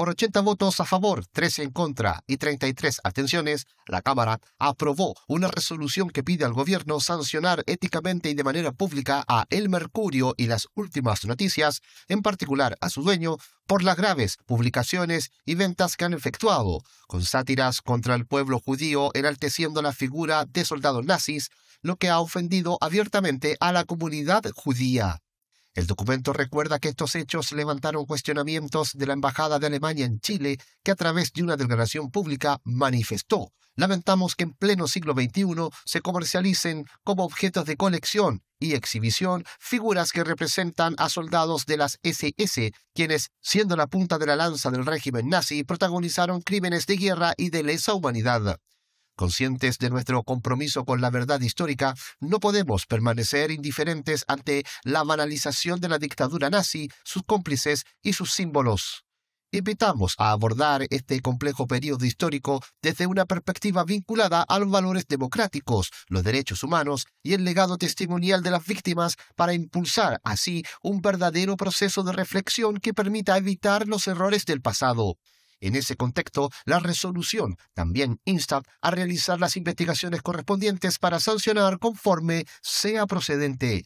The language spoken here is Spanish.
Por 80 votos a favor, 13 en contra y 33 abstenciones, la Cámara aprobó una resolución que pide al gobierno sancionar éticamente y de manera pública a El Mercurio y las últimas noticias, en particular a su dueño, por las graves publicaciones y ventas que han efectuado, con sátiras contra el pueblo judío enalteciendo la figura de soldado nazis, lo que ha ofendido abiertamente a la comunidad judía. El documento recuerda que estos hechos levantaron cuestionamientos de la Embajada de Alemania en Chile, que a través de una declaración pública manifestó. Lamentamos que en pleno siglo XXI se comercialicen como objetos de colección y exhibición figuras que representan a soldados de las SS, quienes, siendo la punta de la lanza del régimen nazi, protagonizaron crímenes de guerra y de lesa humanidad. Conscientes de nuestro compromiso con la verdad histórica, no podemos permanecer indiferentes ante la banalización de la dictadura nazi, sus cómplices y sus símbolos. Invitamos a abordar este complejo periodo histórico desde una perspectiva vinculada a los valores democráticos, los derechos humanos y el legado testimonial de las víctimas para impulsar así un verdadero proceso de reflexión que permita evitar los errores del pasado. En ese contexto, la resolución también insta a realizar las investigaciones correspondientes para sancionar conforme sea procedente.